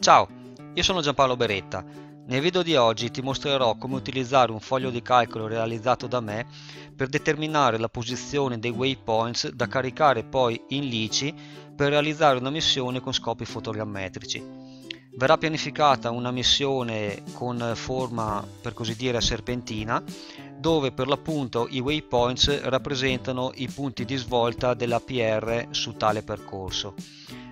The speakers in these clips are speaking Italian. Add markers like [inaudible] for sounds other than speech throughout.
Ciao, io sono Giampaolo Beretta. Nel video di oggi ti mostrerò come utilizzare un foglio di calcolo realizzato da me per determinare la posizione dei waypoints da caricare poi in LICI per realizzare una missione con scopi fotogrammetrici. Verrà pianificata una missione con forma per così dire a serpentina dove per l'appunto i waypoints rappresentano i punti di svolta dell'APR su tale percorso.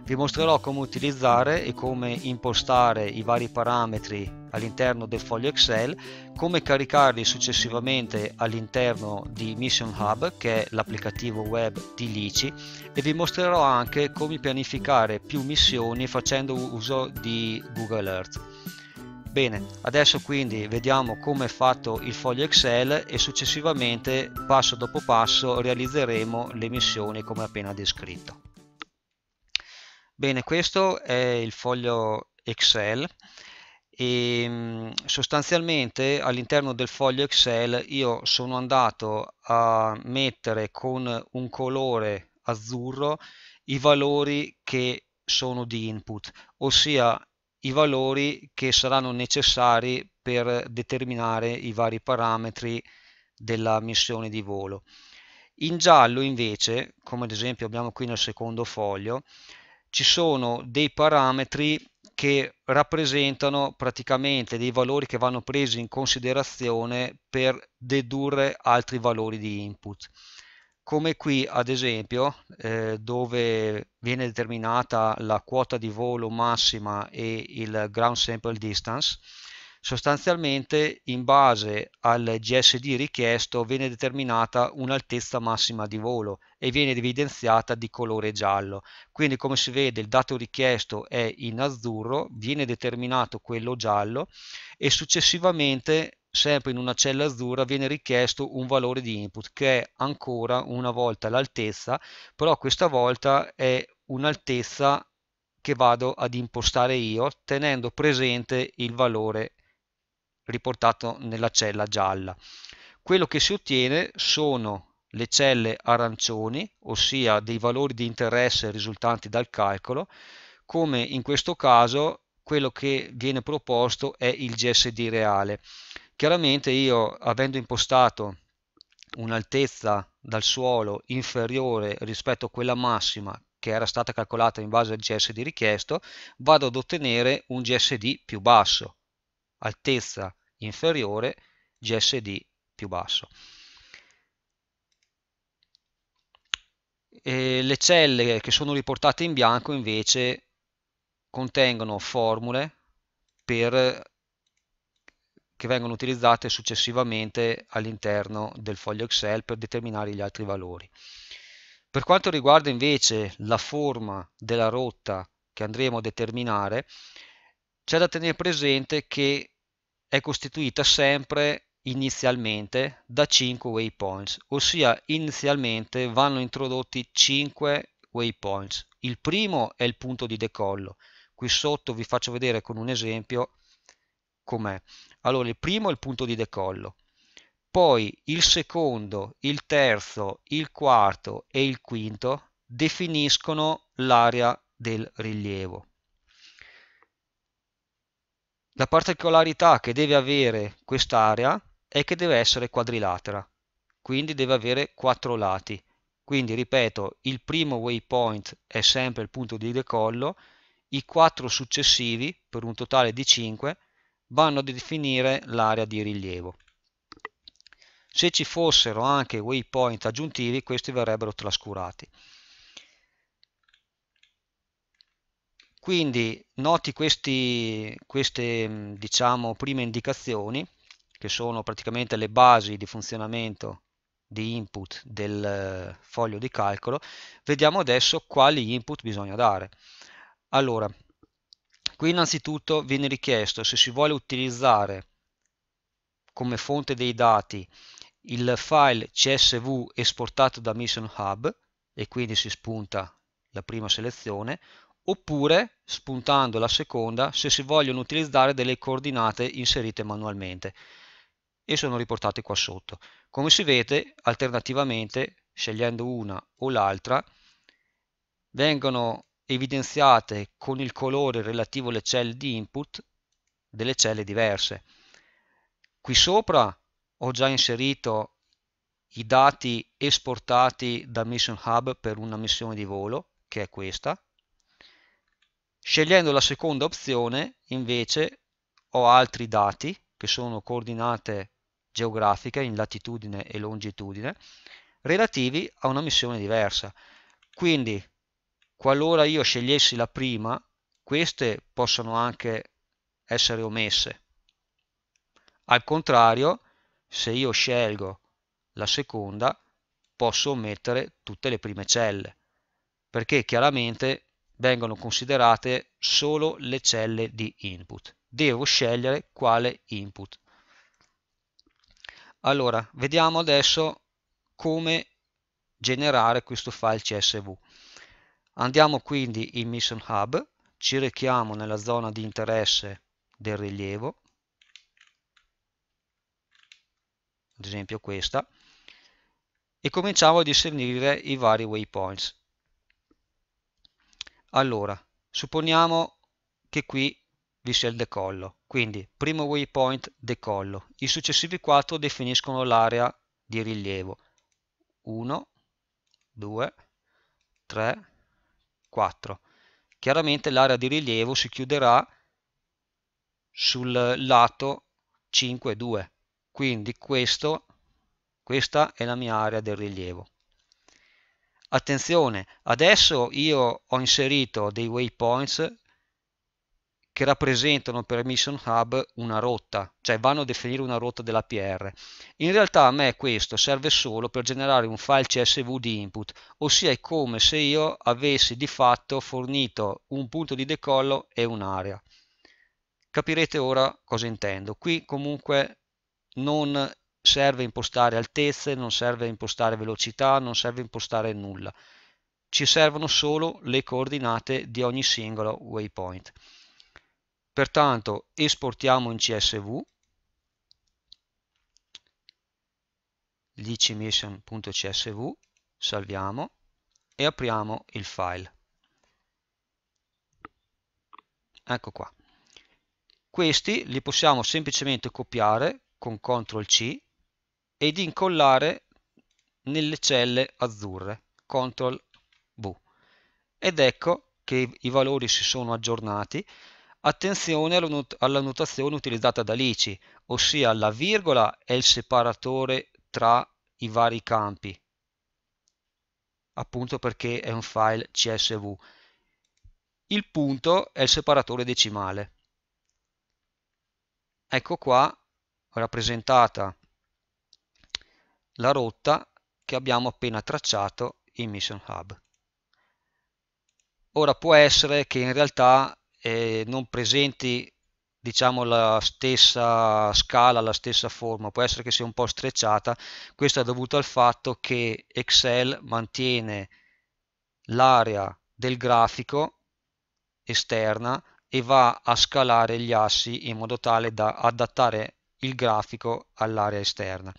Vi mostrerò come utilizzare e come impostare i vari parametri all'interno del foglio Excel, come caricarli successivamente all'interno di Mission Hub, che è l'applicativo web di Lici, e vi mostrerò anche come pianificare più missioni facendo uso di Google Earth. Bene, adesso quindi vediamo come è fatto il foglio Excel e successivamente passo dopo passo realizzeremo le missioni come appena descritto. Bene, questo è il foglio Excel e mm, sostanzialmente all'interno del foglio Excel io sono andato a mettere con un colore azzurro i valori che sono di input, ossia i valori che saranno necessari per determinare i vari parametri della missione di volo. In giallo invece, come ad esempio abbiamo qui nel secondo foglio, ci sono dei parametri che rappresentano praticamente dei valori che vanno presi in considerazione per dedurre altri valori di input come qui ad esempio eh, dove viene determinata la quota di volo massima e il ground sample distance sostanzialmente in base al GSD richiesto viene determinata un'altezza massima di volo e viene evidenziata di colore giallo quindi come si vede il dato richiesto è in azzurro viene determinato quello giallo e successivamente sempre in una cella azzurra viene richiesto un valore di input che è ancora una volta l'altezza però questa volta è un'altezza che vado ad impostare io tenendo presente il valore riportato nella cella gialla. Quello che si ottiene sono le celle arancioni, ossia dei valori di interesse risultanti dal calcolo, come in questo caso quello che viene proposto è il GSD reale. Chiaramente io avendo impostato un'altezza dal suolo inferiore rispetto a quella massima che era stata calcolata in base al GSD richiesto, vado ad ottenere un GSD più basso altezza inferiore, GSD più basso. E le celle che sono riportate in bianco invece contengono formule per, che vengono utilizzate successivamente all'interno del foglio Excel per determinare gli altri valori. Per quanto riguarda invece la forma della rotta che andremo a determinare, c'è da tenere presente che è costituita sempre inizialmente da 5 waypoints, ossia inizialmente vanno introdotti 5 waypoints. Il primo è il punto di decollo. Qui sotto vi faccio vedere con un esempio com'è. Allora, il primo è il punto di decollo, poi il secondo, il terzo, il quarto e il quinto definiscono l'area del rilievo. La particolarità che deve avere quest'area è che deve essere quadrilatera, quindi deve avere quattro lati. Quindi, ripeto, il primo waypoint è sempre il punto di decollo, i quattro successivi, per un totale di 5, vanno a definire l'area di rilievo. Se ci fossero anche waypoint aggiuntivi, questi verrebbero trascurati. Quindi noti questi, queste mm, diciamo, prime indicazioni, che sono praticamente le basi di funzionamento di input del eh, foglio di calcolo, vediamo adesso quali input bisogna dare. Allora, qui innanzitutto viene richiesto se si vuole utilizzare come fonte dei dati il file csv esportato da Mission Hub e quindi si spunta la prima selezione oppure spuntando la seconda se si vogliono utilizzare delle coordinate inserite manualmente e sono riportate qua sotto. Come si vede, alternativamente, scegliendo una o l'altra, vengono evidenziate con il colore relativo alle celle di input delle celle diverse. Qui sopra ho già inserito i dati esportati da Mission Hub per una missione di volo, che è questa, Scegliendo la seconda opzione invece ho altri dati che sono coordinate geografiche in latitudine e longitudine relativi a una missione diversa. Quindi qualora io scegliessi la prima, queste possono anche essere omesse. Al contrario, se io scelgo la seconda, posso omettere tutte le prime celle, perché chiaramente vengono considerate solo le celle di input. Devo scegliere quale input. Allora, vediamo adesso come generare questo file CSV. Andiamo quindi in Mission Hub, ci rechiamo nella zona di interesse del rilievo, ad esempio questa, e cominciamo a discernire i vari waypoints. Allora, supponiamo che qui vi sia il decollo, quindi primo waypoint decollo. I successivi 4 definiscono l'area di rilievo. 1, 2, 3, 4. Chiaramente l'area di rilievo si chiuderà sul lato 5, 2. Quindi questo, questa è la mia area del rilievo. Attenzione, adesso io ho inserito dei waypoints che rappresentano per Mission Hub una rotta, cioè vanno a definire una rotta dell'APR. In realtà a me questo serve solo per generare un file CSV di input, ossia è come se io avessi di fatto fornito un punto di decollo e un'area. Capirete ora cosa intendo. Qui comunque non serve impostare altezze, non serve impostare velocità, non serve impostare nulla. Ci servono solo le coordinate di ogni singolo waypoint. Pertanto esportiamo in CSV gcmission.csv, salviamo e apriamo il file. Ecco qua. Questi li possiamo semplicemente copiare con CTRL C ed incollare nelle celle azzurre CTRL V ed ecco che i valori si sono aggiornati attenzione alla, alla notazione utilizzata da Lici ossia la virgola è il separatore tra i vari campi appunto perché è un file CSV il punto è il separatore decimale ecco qua rappresentata la rotta che abbiamo appena tracciato in Mission Hub. Ora può essere che in realtà eh, non presenti diciamo la stessa scala, la stessa forma, può essere che sia un po' strecciata, questo è dovuto al fatto che Excel mantiene l'area del grafico esterna e va a scalare gli assi in modo tale da adattare il grafico all'area esterna.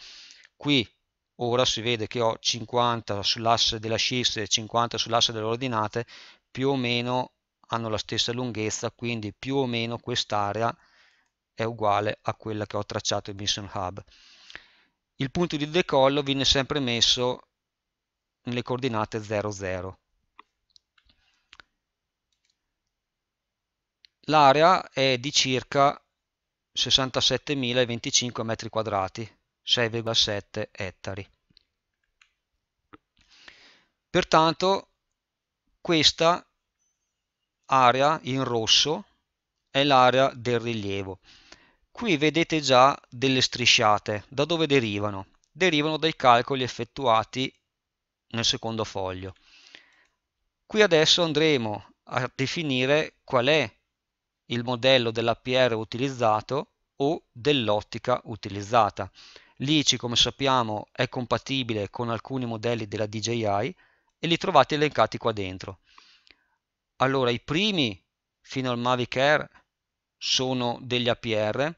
Qui ora si vede che ho 50 sull'asse della e 50 sull'asse delle ordinate più o meno hanno la stessa lunghezza quindi più o meno quest'area è uguale a quella che ho tracciato in Mission Hub il punto di decollo viene sempre messo nelle coordinate 0 0 l'area è di circa 67.025 metri quadrati 6,7 ettari. Pertanto questa area in rosso è l'area del rilievo. Qui vedete già delle strisciate, da dove derivano? Derivano dai calcoli effettuati nel secondo foglio. Qui adesso andremo a definire qual è il modello dell'APR utilizzato o dell'ottica utilizzata. L'ICI, come sappiamo, è compatibile con alcuni modelli della DJI e li trovate elencati qua dentro. Allora, i primi fino al Mavic Air sono degli APR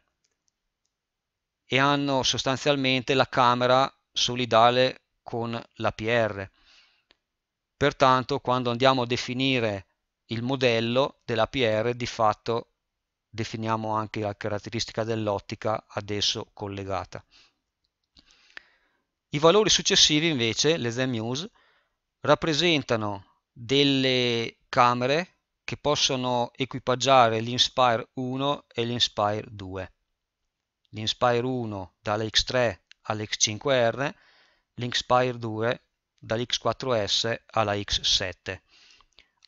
e hanno sostanzialmente la camera solidale con l'APR. Pertanto, quando andiamo a definire il modello dell'APR, di fatto definiamo anche la caratteristica dell'ottica ad esso collegata. I valori successivi invece, le Z news, rappresentano delle camere che possono equipaggiare l'Inspire 1 e l'Inspire 2. L'Inspire 1 dall'X3 all'X5R, l'Inspire 2 dall'X4S alla X7.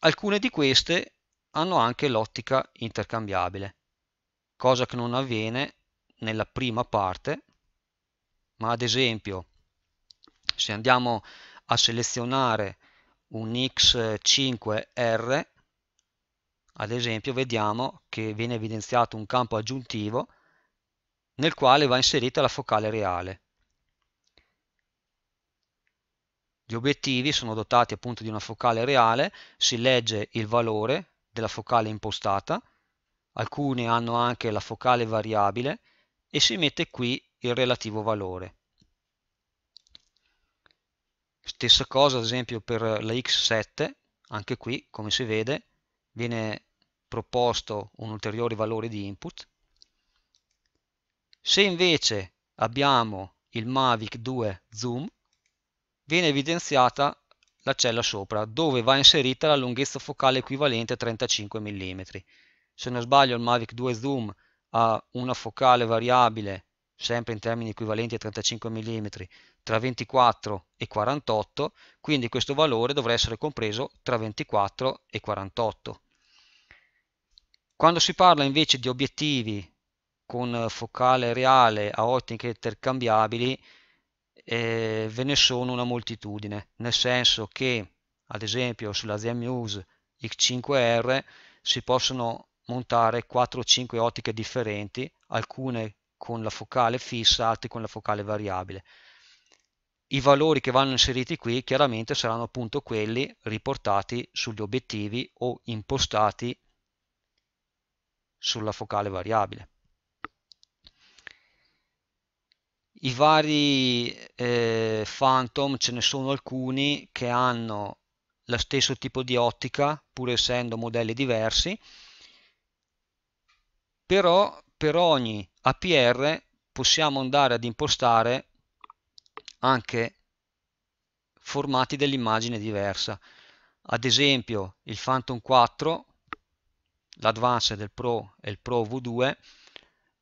Alcune di queste hanno anche l'ottica intercambiabile, cosa che non avviene nella prima parte, ma ad esempio se andiamo a selezionare un X5R, ad esempio, vediamo che viene evidenziato un campo aggiuntivo nel quale va inserita la focale reale. Gli obiettivi sono dotati appunto di una focale reale, si legge il valore della focale impostata, alcuni hanno anche la focale variabile e si mette qui il relativo valore. Stessa cosa ad esempio per la X7, anche qui come si vede viene proposto un ulteriore valore di input. Se invece abbiamo il Mavic 2 Zoom, viene evidenziata la cella sopra, dove va inserita la lunghezza focale equivalente a 35 mm. Se non sbaglio il Mavic 2 Zoom ha una focale variabile, sempre in termini equivalenti a 35 mm, tra 24 e 48, quindi questo valore dovrà essere compreso tra 24 e 48. Quando si parla invece di obiettivi con focale reale a ottiche intercambiabili, eh, ve ne sono una moltitudine, nel senso che ad esempio sulla ZMUSE X5R si possono montare 4 o 5 ottiche differenti, alcune con la focale fissa, altre con la focale variabile. I valori che vanno inseriti qui chiaramente saranno appunto quelli riportati sugli obiettivi o impostati sulla focale variabile. I vari eh, Phantom ce ne sono alcuni che hanno lo stesso tipo di ottica pur essendo modelli diversi, però per ogni APR possiamo andare ad impostare anche formati dell'immagine diversa. Ad esempio il Phantom 4, l'Advance del Pro e il Pro V2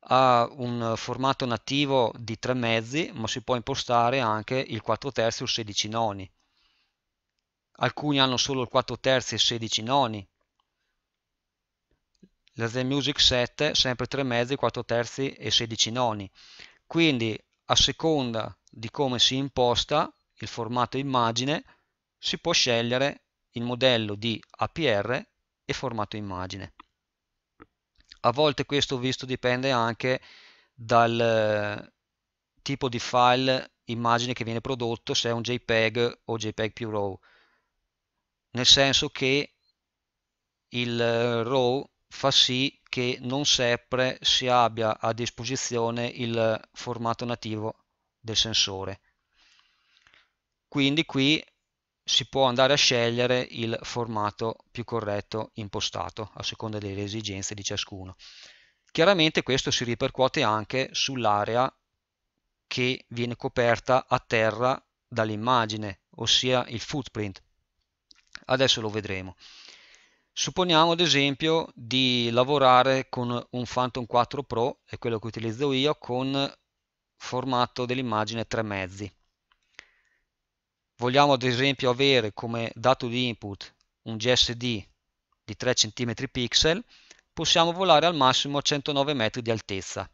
ha un formato nativo di 3 mezzi, ma si può impostare anche il 4 terzi o 16 noni. Alcuni hanno solo il 4 terzi e 16 noni. La The Music 7 sempre 3 mezzi, 4 terzi e 16 noni. Quindi a seconda di come si imposta il formato immagine, si può scegliere il modello di APR e formato immagine. A volte questo visto dipende anche dal eh, tipo di file immagine che viene prodotto, se è un JPEG o JPEG più RAW, nel senso che il eh, RAW fa sì che non sempre si abbia a disposizione il formato nativo del sensore. Quindi qui si può andare a scegliere il formato più corretto impostato a seconda delle esigenze di ciascuno. Chiaramente questo si ripercuote anche sull'area che viene coperta a terra dall'immagine, ossia il footprint. Adesso lo vedremo. Supponiamo ad esempio di lavorare con un Phantom 4 Pro, è quello che utilizzo io, con formato dell'immagine tre mezzi. Vogliamo ad esempio avere come dato di input un GSD di 3 cm pixel, possiamo volare al massimo a 109 metri di altezza.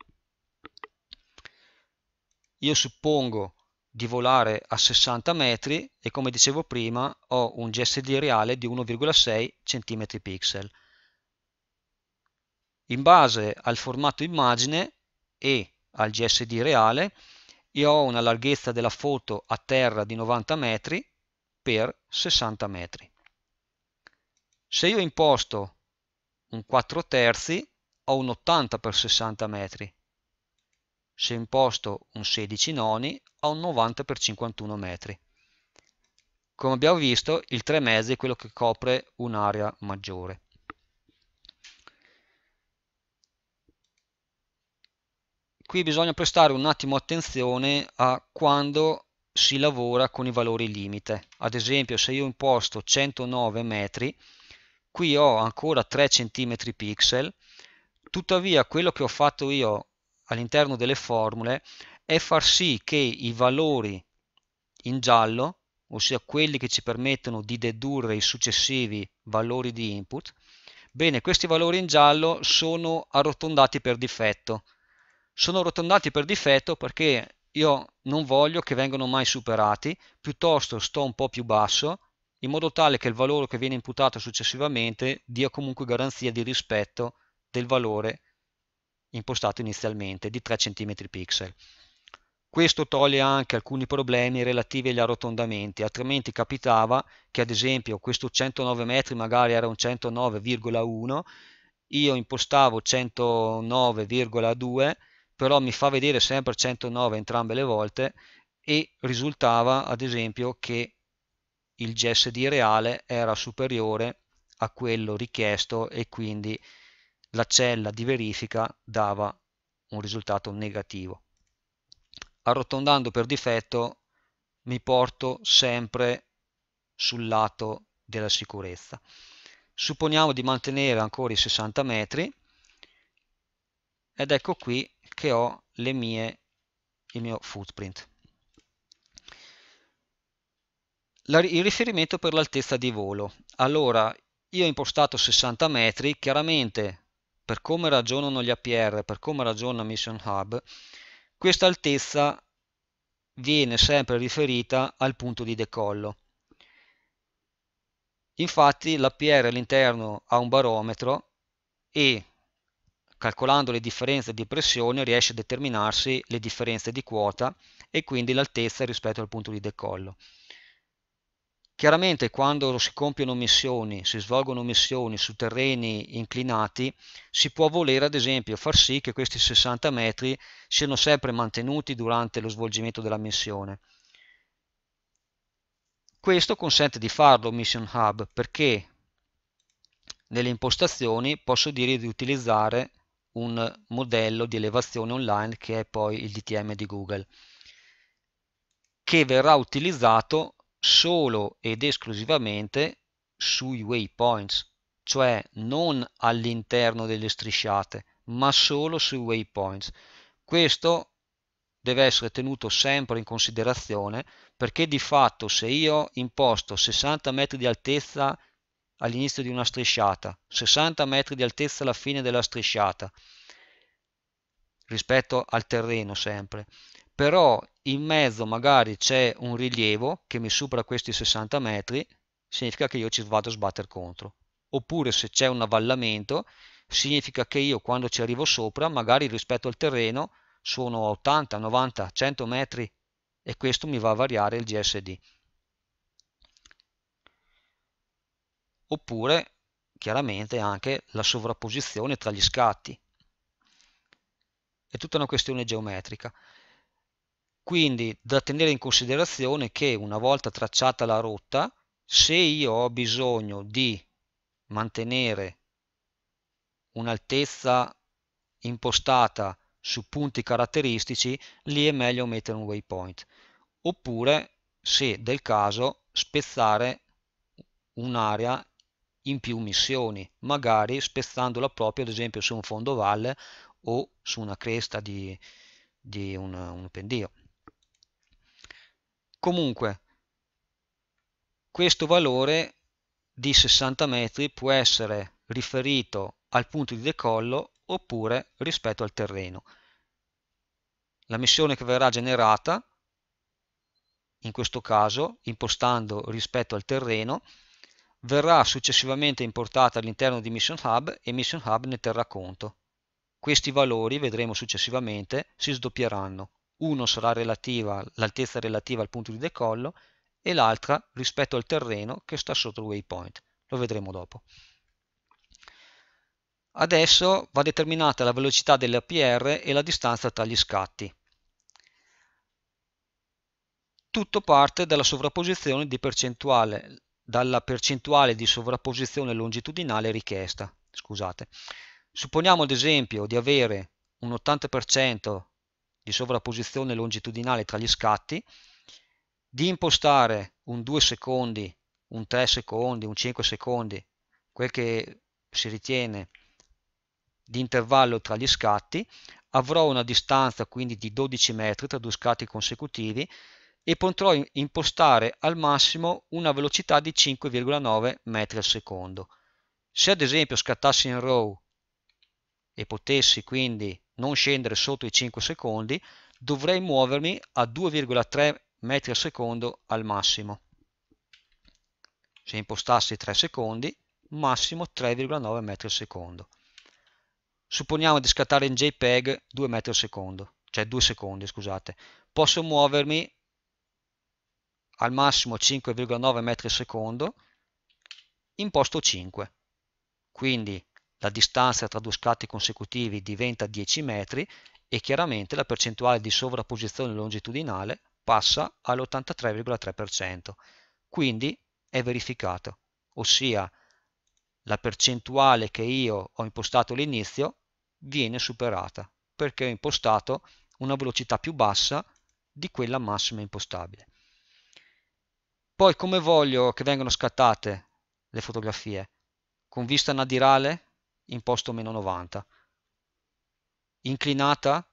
Io suppongo di volare a 60 metri e come dicevo prima ho un GSD reale di 1,6 cm pixel. In base al formato immagine e al GSD reale e ho una larghezza della foto a terra di 90 metri per 60 metri. Se io imposto un 4 terzi ho un 80 per 60 metri, se imposto un 16 noni ho un 90 per 51 metri. Come abbiamo visto il 3 mezzi è quello che copre un'area maggiore. qui bisogna prestare un attimo attenzione a quando si lavora con i valori limite ad esempio se io imposto 109 metri qui ho ancora 3 cm pixel tuttavia quello che ho fatto io all'interno delle formule è far sì che i valori in giallo ossia quelli che ci permettono di dedurre i successivi valori di input bene questi valori in giallo sono arrotondati per difetto sono arrotondati per difetto perché io non voglio che vengano mai superati, piuttosto sto un po' più basso in modo tale che il valore che viene imputato successivamente dia comunque garanzia di rispetto del valore impostato inizialmente di 3 cm pixel. Questo toglie anche alcuni problemi relativi agli arrotondamenti, altrimenti capitava che ad esempio questo 109 metri magari era un 109,1, io impostavo 109,2 però mi fa vedere sempre 109 entrambe le volte e risultava ad esempio che il GSD reale era superiore a quello richiesto e quindi la cella di verifica dava un risultato negativo. Arrotondando per difetto mi porto sempre sul lato della sicurezza. Supponiamo di mantenere ancora i 60 metri ed ecco qui che ho mie, il mio footprint. La, il riferimento per l'altezza di volo. Allora, io ho impostato 60 metri, chiaramente per come ragionano gli APR, per come ragiona Mission Hub, questa altezza viene sempre riferita al punto di decollo. Infatti l'APR all'interno ha un barometro e calcolando le differenze di pressione riesce a determinarsi le differenze di quota e quindi l'altezza rispetto al punto di decollo. Chiaramente quando si compiono missioni, si svolgono missioni su terreni inclinati, si può volere ad esempio far sì che questi 60 metri siano sempre mantenuti durante lo svolgimento della missione. Questo consente di farlo Mission Hub perché nelle impostazioni posso dire di utilizzare un modello di elevazione online che è poi il DTM di Google, che verrà utilizzato solo ed esclusivamente sui waypoints, cioè non all'interno delle strisciate, ma solo sui waypoints. Questo deve essere tenuto sempre in considerazione perché di fatto se io imposto 60 metri di altezza all'inizio di una strisciata, 60 metri di altezza alla fine della strisciata, rispetto al terreno sempre. Però in mezzo magari c'è un rilievo che mi supera questi 60 metri, significa che io ci vado a sbattere contro. Oppure se c'è un avvallamento, significa che io quando ci arrivo sopra, magari rispetto al terreno, sono a 80, 90, 100 metri e questo mi va a variare il GSD. oppure chiaramente anche la sovrapposizione tra gli scatti. È tutta una questione geometrica. Quindi da tenere in considerazione che una volta tracciata la rotta, se io ho bisogno di mantenere un'altezza impostata su punti caratteristici, lì è meglio mettere un waypoint. Oppure, se del caso, spezzare un'area in più missioni, magari spezzandola proprio ad esempio su un fondovalle o su una cresta di, di un, un pendio. Comunque, questo valore di 60 metri può essere riferito al punto di decollo oppure rispetto al terreno. La missione che verrà generata, in questo caso impostando rispetto al terreno, verrà successivamente importata all'interno di Mission Hub e Mission Hub ne terrà conto. Questi valori, vedremo successivamente, si sdoppieranno. Uno sarà relativa all'altezza relativa al punto di decollo e l'altra rispetto al terreno che sta sotto il waypoint. Lo vedremo dopo. Adesso va determinata la velocità dell'APR e la distanza tra gli scatti. Tutto parte dalla sovrapposizione di percentuale dalla percentuale di sovrapposizione longitudinale richiesta. Scusate. Supponiamo ad esempio di avere un 80% di sovrapposizione longitudinale tra gli scatti, di impostare un 2 secondi, un 3 secondi, un 5 secondi, quel che si ritiene di intervallo tra gli scatti, avrò una distanza quindi di 12 metri tra due scatti consecutivi, e potrò impostare al massimo una velocità di 5,9 metri al secondo. Se ad esempio scattassi in row e potessi quindi non scendere sotto i 5 secondi, dovrei muovermi a 2,3 metri al secondo al massimo. Se impostassi 3 secondi, massimo 3,9 metri al secondo. Supponiamo di scattare in JPEG 2 metri al secondo, cioè 2 secondi, scusate. Posso muovermi al massimo 5,9 metri secondo in posto 5. Quindi la distanza tra due scatti consecutivi diventa 10 metri e chiaramente la percentuale di sovrapposizione longitudinale passa all'83,3%. Quindi è verificato, ossia la percentuale che io ho impostato all'inizio viene superata perché ho impostato una velocità più bassa di quella massima impostabile. Poi come voglio che vengano scattate le fotografie? Con vista nadirale in posto meno 90, inclinata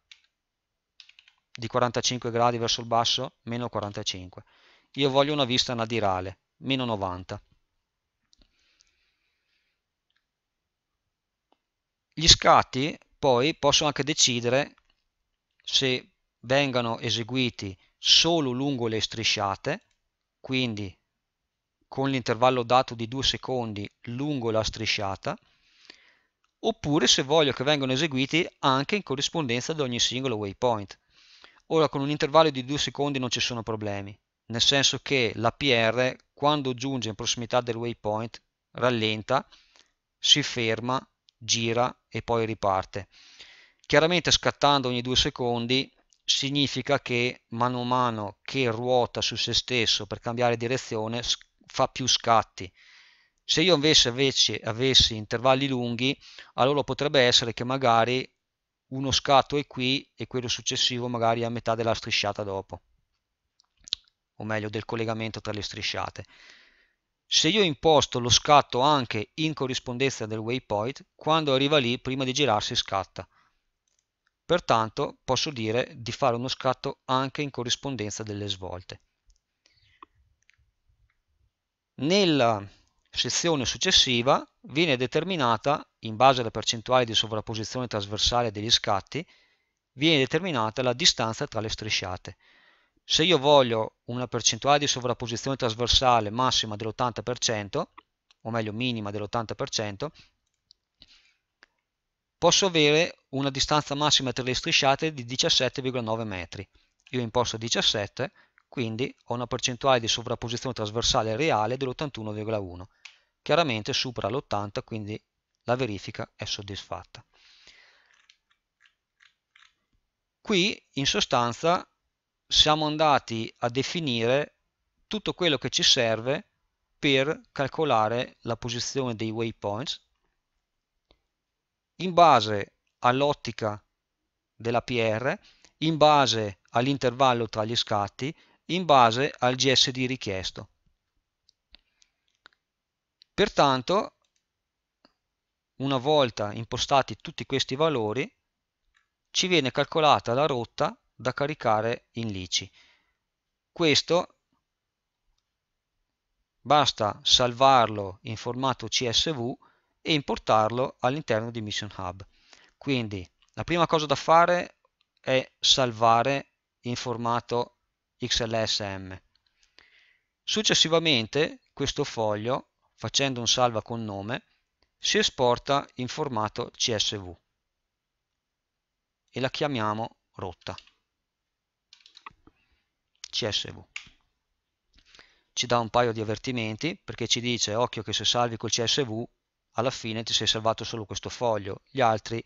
di 45 gradi verso il basso, meno 45. Io voglio una vista nadirale, meno 90. Gli scatti poi posso anche decidere se vengano eseguiti solo lungo le strisciate quindi con l'intervallo dato di 2 secondi lungo la strisciata, oppure se voglio che vengano eseguiti anche in corrispondenza di ogni singolo waypoint. Ora con un intervallo di 2 secondi non ci sono problemi, nel senso che l'APR quando giunge in prossimità del waypoint rallenta, si ferma, gira e poi riparte. Chiaramente scattando ogni 2 secondi significa che mano a mano che ruota su se stesso per cambiare direzione fa più scatti. Se io invece, invece avessi intervalli lunghi, allora potrebbe essere che magari uno scatto è qui e quello successivo magari a metà della strisciata dopo, o meglio del collegamento tra le strisciate. Se io imposto lo scatto anche in corrispondenza del waypoint, quando arriva lì, prima di girarsi scatta. Pertanto posso dire di fare uno scatto anche in corrispondenza delle svolte. Nella sezione successiva viene determinata, in base alla percentuale di sovrapposizione trasversale degli scatti, viene determinata la distanza tra le strisciate. Se io voglio una percentuale di sovrapposizione trasversale massima dell'80%, o meglio minima dell'80%, posso avere una distanza massima tra le strisciate di 17,9 metri. Io imposto 17, quindi ho una percentuale di sovrapposizione trasversale reale dell'81,1. Chiaramente supera l'80, quindi la verifica è soddisfatta. Qui, in sostanza, siamo andati a definire tutto quello che ci serve per calcolare la posizione dei waypoints in base all'ottica della PR, in base all'intervallo tra gli scatti, in base al GSD richiesto. Pertanto, una volta impostati tutti questi valori, ci viene calcolata la rotta da caricare in lici. Questo basta salvarlo in formato CSV e importarlo all'interno di Mission Hub. Quindi la prima cosa da fare è salvare in formato XLSM. Successivamente questo foglio, facendo un salva con nome, si esporta in formato CSV e la chiamiamo rotta CSV. Ci dà un paio di avvertimenti perché ci dice occhio che se salvi col CSV alla fine ti sei salvato solo questo foglio, gli altri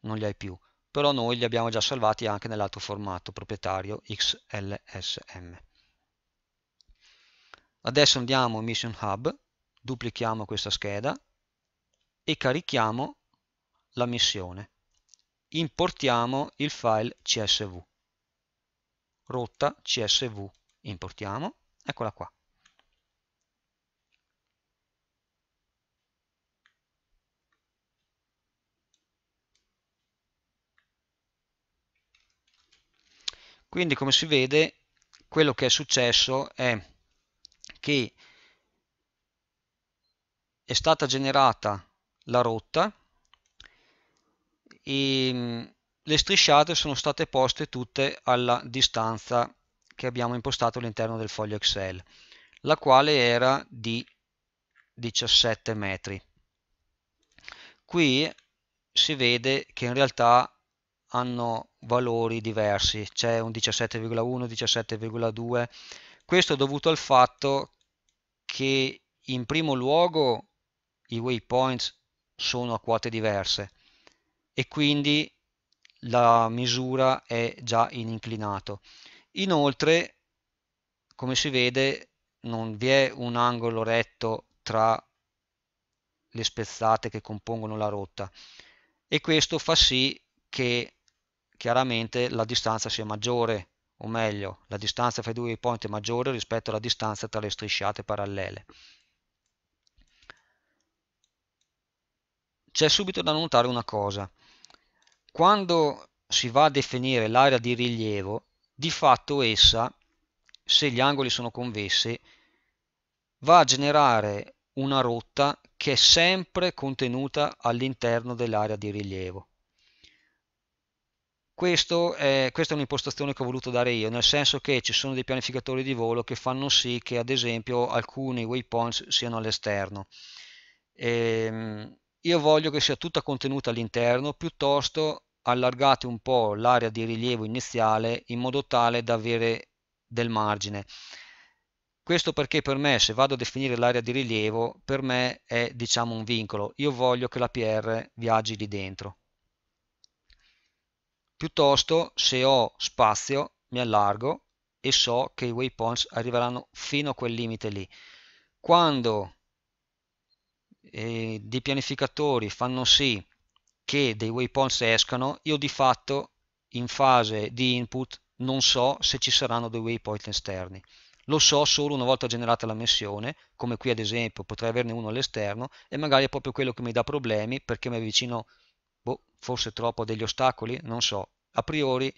non li hai più, però noi li abbiamo già salvati anche nell'altro formato proprietario XLSM. Adesso andiamo in Mission Hub, duplichiamo questa scheda e carichiamo la missione. Importiamo il file csv, rotta csv, importiamo, eccola qua. Quindi come si vede quello che è successo è che è stata generata la rotta e mm, le strisciate sono state poste tutte alla distanza che abbiamo impostato all'interno del foglio Excel, la quale era di 17 metri. Qui si vede che in realtà hanno valori diversi, c'è un 17,1, 17,2, questo è dovuto al fatto che in primo luogo i waypoints sono a quote diverse e quindi la misura è già in inclinato. Inoltre, come si vede, non vi è un angolo retto tra le spezzate che compongono la rotta e questo fa sì che chiaramente la distanza sia maggiore, o meglio, la distanza fra i due point è maggiore rispetto alla distanza tra le strisciate parallele. C'è subito da notare una cosa. Quando si va a definire l'area di rilievo, di fatto essa, se gli angoli sono convessi, va a generare una rotta che è sempre contenuta all'interno dell'area di rilievo. Questo è, questa è un'impostazione che ho voluto dare io, nel senso che ci sono dei pianificatori di volo che fanno sì che ad esempio alcuni waypoints siano all'esterno. Ehm, io voglio che sia tutta contenuta all'interno, piuttosto allargate un po' l'area di rilievo iniziale in modo tale da avere del margine. Questo perché per me, se vado a definire l'area di rilievo, per me è diciamo un vincolo. Io voglio che la PR viaggi lì dentro. Piuttosto, se ho spazio, mi allargo e so che i waypoints arriveranno fino a quel limite lì. Quando eh, dei pianificatori fanno sì che dei waypoints escano, io di fatto in fase di input non so se ci saranno dei waypoint esterni. Lo so solo una volta generata la missione, come qui ad esempio potrei averne uno all'esterno e magari è proprio quello che mi dà problemi perché mi avvicino boh, forse troppo degli ostacoli, non so. A priori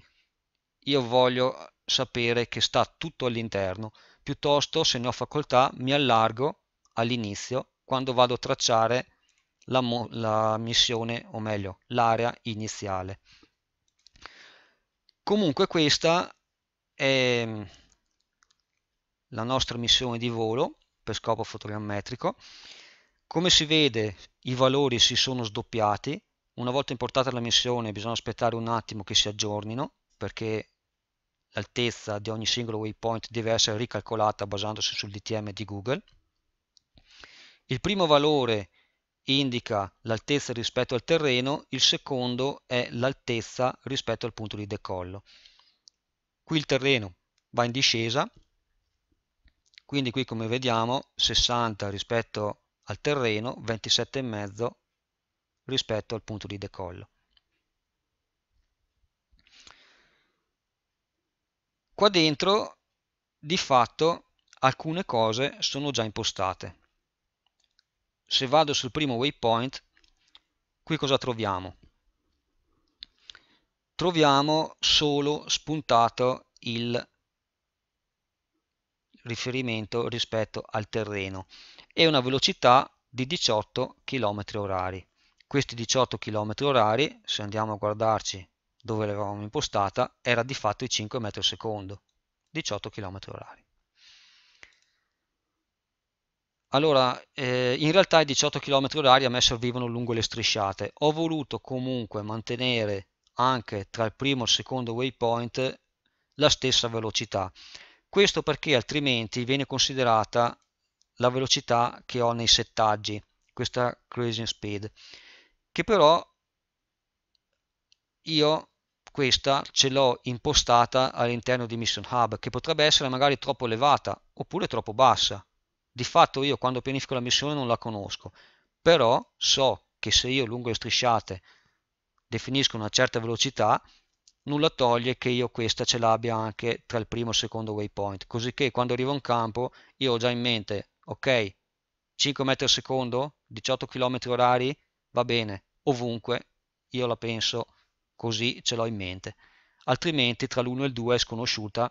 io voglio sapere che sta tutto all'interno, piuttosto se ne ho facoltà mi allargo all'inizio quando vado a tracciare la, la missione, o meglio, l'area iniziale. Comunque questa è mm, la nostra missione di volo per scopo fotogrammetrico. Come si vede i valori si sono sdoppiati una volta importata la missione bisogna aspettare un attimo che si aggiornino perché l'altezza di ogni singolo waypoint deve essere ricalcolata basandosi sul DTM di Google. Il primo valore indica l'altezza rispetto al terreno, il secondo è l'altezza rispetto al punto di decollo. Qui il terreno va in discesa, quindi qui come vediamo 60 rispetto al terreno, 27,5 rispetto al punto di decollo. Qua dentro di fatto alcune cose sono già impostate. Se vado sul primo waypoint, qui cosa troviamo? Troviamo solo spuntato il riferimento rispetto al terreno e una velocità di 18 km orari questi 18 km orari, se andiamo a guardarci dove l'avevamo impostata, era di fatto i 5 m al secondo, 18 km orari. Allora, eh, in realtà i 18 km orari a me servivano lungo le strisciate. Ho voluto comunque mantenere anche tra il primo e il secondo waypoint la stessa velocità. Questo perché altrimenti viene considerata la velocità che ho nei settaggi, questa cruising speed che però io questa ce l'ho impostata all'interno di Mission Hub, che potrebbe essere magari troppo elevata oppure troppo bassa. Di fatto io quando pianifico la missione non la conosco, però so che se io lungo le strisciate definisco una certa velocità, nulla toglie che io questa ce l'abbia anche tra il primo e il secondo waypoint, così che quando arrivo in campo io ho già in mente, ok, 5 metri al secondo, 18 km orari, va bene, ovunque, io la penso così, ce l'ho in mente. Altrimenti tra l'1 e il 2 è sconosciuta,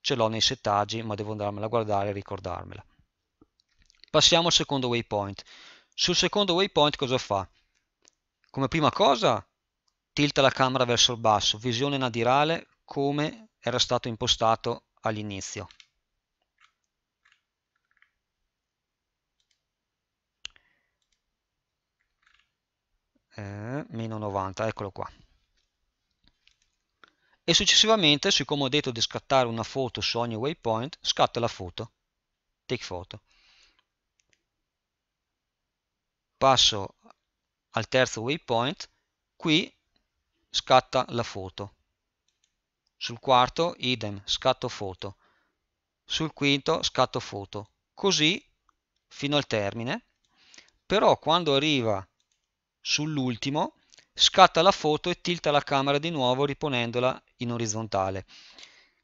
ce l'ho nei settaggi, ma devo andarmela a guardare e ricordarmela. Passiamo al secondo waypoint. Sul secondo waypoint cosa fa? Come prima cosa tilta la camera verso il basso, visione nadirale come era stato impostato all'inizio. Eh, meno 90, eccolo qua. E successivamente, siccome ho detto di scattare una foto su ogni waypoint, scatta la foto, take photo. Passo al terzo waypoint, qui scatta la foto. Sul quarto, idem, scatto foto. Sul quinto, scatto foto. Così fino al termine. Però quando arriva sull'ultimo, scatta la foto e tilta la camera di nuovo riponendola in orizzontale.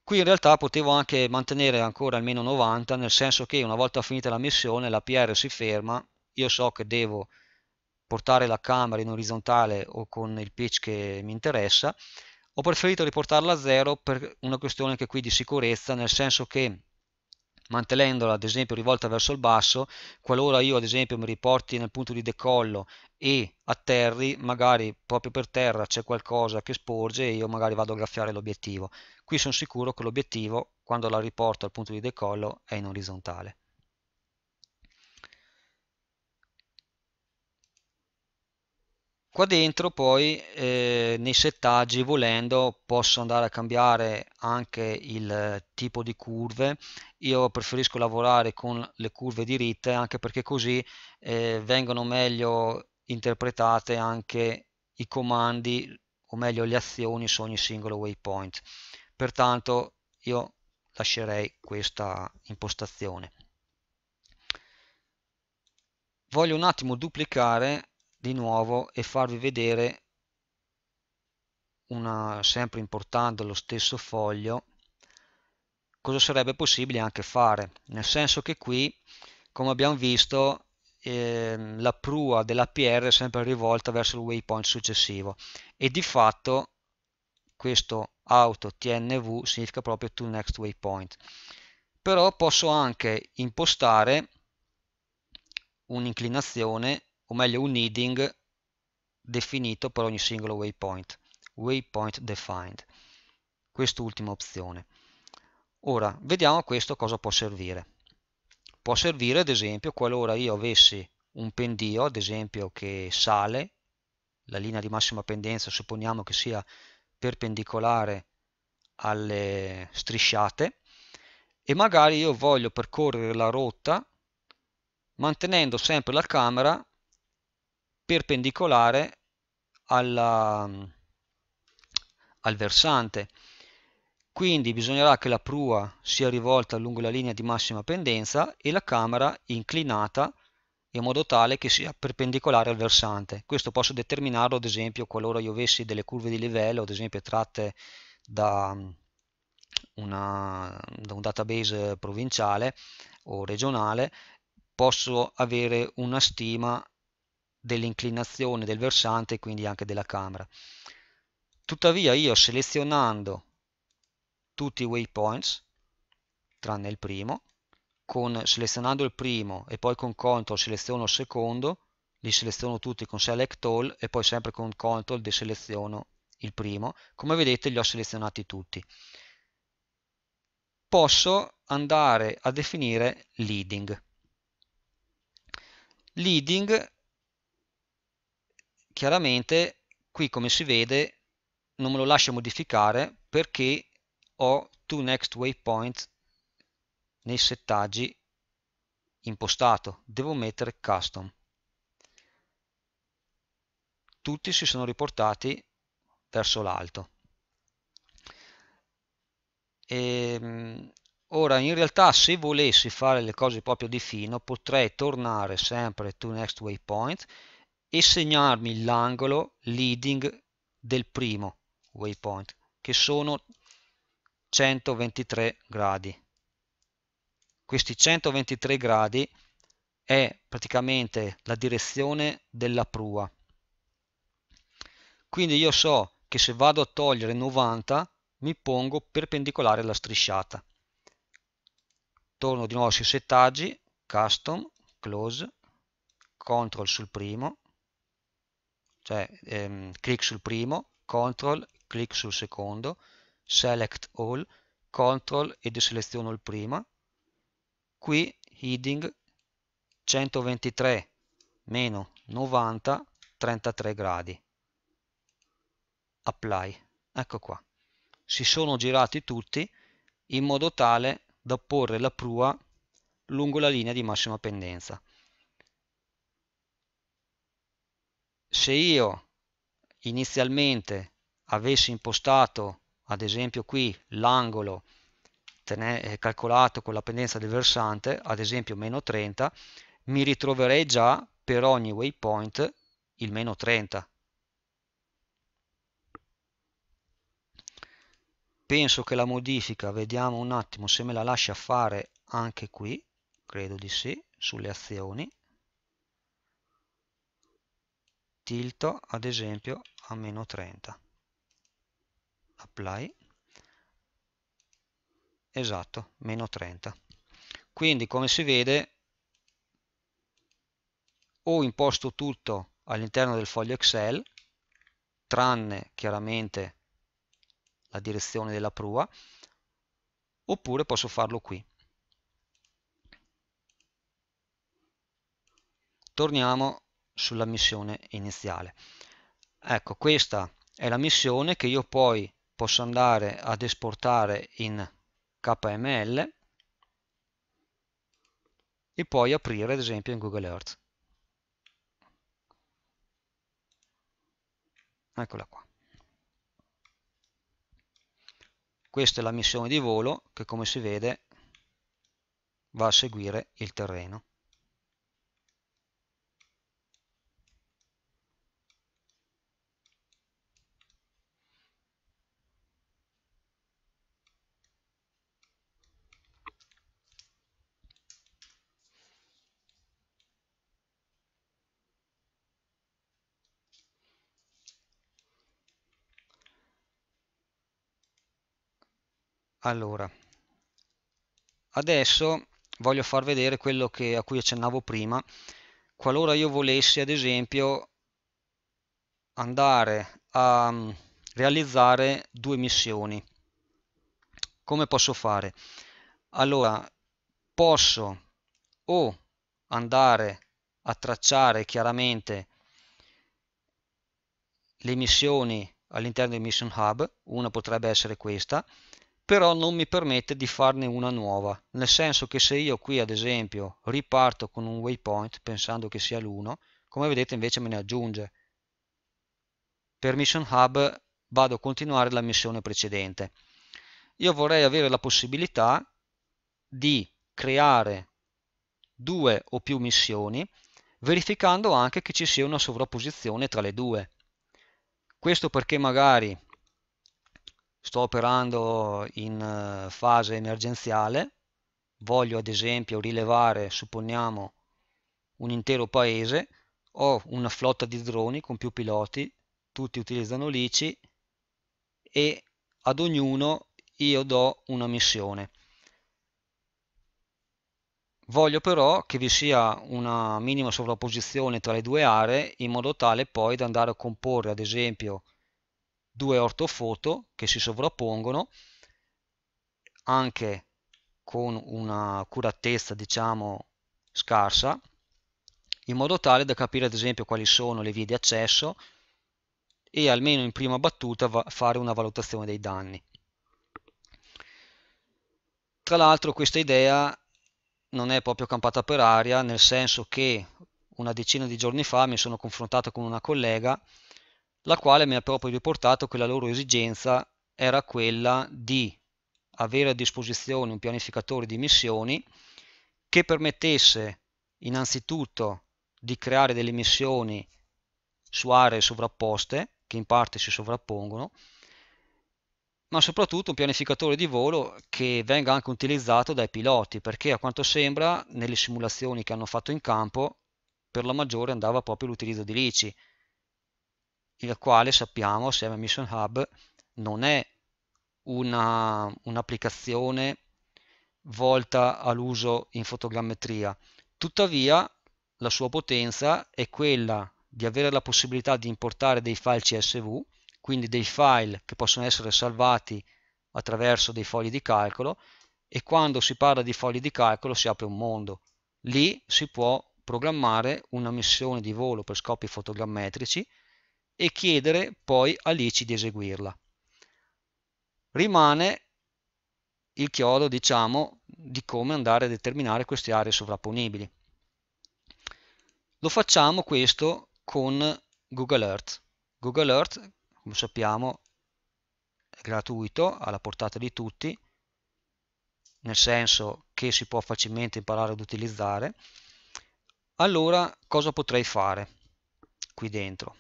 Qui in realtà potevo anche mantenere ancora almeno 90, nel senso che una volta finita la missione la PR si ferma, io so che devo portare la camera in orizzontale o con il pitch che mi interessa, ho preferito riportarla a zero per una questione anche qui di sicurezza, nel senso che mantenendola ad esempio rivolta verso il basso, qualora io ad esempio mi riporti nel punto di decollo e atterri, magari proprio per terra c'è qualcosa che sporge e io magari vado a graffiare l'obiettivo. Qui sono sicuro che l'obiettivo, quando la riporto al punto di decollo, è in orizzontale. Qua dentro poi eh, nei settaggi volendo posso andare a cambiare anche il tipo di curve. Io preferisco lavorare con le curve diritte anche perché così eh, vengono meglio interpretate anche i comandi o meglio le azioni su ogni singolo waypoint. Pertanto io lascerei questa impostazione. Voglio un attimo duplicare di nuovo e farvi vedere una, sempre importando lo stesso foglio cosa sarebbe possibile anche fare nel senso che qui come abbiamo visto eh, la prua dell'APR è sempre rivolta verso il waypoint successivo e di fatto questo auto TNV significa proprio to next waypoint però posso anche impostare un'inclinazione o meglio un heading definito per ogni singolo waypoint, waypoint defined, quest'ultima opzione. Ora, vediamo questo cosa può servire. Può servire ad esempio qualora io avessi un pendio, ad esempio che sale, la linea di massima pendenza supponiamo che sia perpendicolare alle strisciate, e magari io voglio percorrere la rotta mantenendo sempre la camera perpendicolare alla, al versante. Quindi bisognerà che la prua sia rivolta lungo la linea di massima pendenza e la camera inclinata in modo tale che sia perpendicolare al versante. Questo posso determinarlo ad esempio qualora io avessi delle curve di livello, ad esempio tratte da, mm, una, da un database provinciale o regionale, posso avere una stima dell'inclinazione del versante e quindi anche della camera. Tuttavia io selezionando tutti i waypoints, tranne il primo, con, selezionando il primo e poi con CTRL seleziono il secondo, li seleziono tutti con Select All e poi sempre con CTRL deseleziono il primo. Come vedete li ho selezionati tutti. Posso andare a definire leading. Leading chiaramente qui come si vede non me lo lascia modificare perché ho to next waypoint nei settaggi impostato devo mettere custom tutti si sono riportati verso l'alto ehm, ora in realtà se volessi fare le cose proprio di fino potrei tornare sempre to next waypoint e segnarmi l'angolo leading del primo waypoint che sono 123 gradi questi 123 gradi è praticamente la direzione della prua quindi io so che se vado a togliere 90 mi pongo perpendicolare alla strisciata torno di nuovo sui settaggi custom close control sul primo cioè ehm, clic sul primo, control, clic sul secondo, select all, control e deseleziono il primo. qui heading 123 meno 90 33 gradi apply ecco qua si sono girati tutti in modo tale da porre la prua lungo la linea di massima pendenza se io inizialmente avessi impostato ad esempio qui l'angolo eh, calcolato con la pendenza del versante ad esempio meno 30 mi ritroverei già per ogni waypoint il meno 30 penso che la modifica vediamo un attimo se me la lascia fare anche qui credo di sì sulle azioni tilto ad esempio a meno 30 apply esatto meno 30 quindi come si vede o imposto tutto all'interno del foglio Excel tranne chiaramente la direzione della prua oppure posso farlo qui torniamo sulla missione iniziale. Ecco, questa è la missione che io poi posso andare ad esportare in KML e poi aprire ad esempio in Google Earth. Eccola qua. Questa è la missione di volo che come si vede va a seguire il terreno. Allora, adesso voglio far vedere quello che, a cui accennavo prima. Qualora io volessi, ad esempio, andare a mm, realizzare due missioni, come posso fare? Allora, posso o andare a tracciare chiaramente le missioni all'interno del Mission Hub, una potrebbe essere questa, però non mi permette di farne una nuova, nel senso che se io qui ad esempio riparto con un waypoint pensando che sia l'1, come vedete invece me ne aggiunge. Per Mission Hub vado a continuare la missione precedente. Io vorrei avere la possibilità di creare due o più missioni verificando anche che ci sia una sovrapposizione tra le due. Questo perché magari sto operando in eh, fase emergenziale, voglio ad esempio rilevare, supponiamo, un intero paese, ho una flotta di droni con più piloti, tutti utilizzano l'ICI e ad ognuno io do una missione. Voglio però che vi sia una minima sovrapposizione tra le due aree in modo tale poi da andare a comporre ad esempio due ortofoto che si sovrappongono anche con una curatezza diciamo scarsa in modo tale da capire ad esempio quali sono le vie di accesso e almeno in prima battuta fare una valutazione dei danni. Tra l'altro questa idea non è proprio campata per aria, nel senso che una decina di giorni fa mi sono confrontato con una collega la quale mi ha proprio riportato che la loro esigenza era quella di avere a disposizione un pianificatore di missioni che permettesse innanzitutto di creare delle missioni su aree sovrapposte, che in parte si sovrappongono, ma soprattutto un pianificatore di volo che venga anche utilizzato dai piloti, perché a quanto sembra nelle simulazioni che hanno fatto in campo, per la maggiore andava proprio l'utilizzo di lici il quale sappiamo Server Mission Hub non è un'applicazione volta all'uso in fotogrammetria, tuttavia la sua potenza è quella di avere la possibilità di importare dei file CSV, quindi dei file che possono essere salvati attraverso dei fogli di calcolo e quando si parla di fogli di calcolo si apre un mondo. Lì si può programmare una missione di volo per scopi fotogrammetrici e chiedere poi a Lici di eseguirla. Rimane il chiodo, diciamo, di come andare a determinare queste aree sovrapponibili. Lo facciamo questo con Google Earth. Google Earth, come sappiamo, è gratuito, alla portata di tutti, nel senso che si può facilmente imparare ad utilizzare. Allora, cosa potrei fare qui dentro?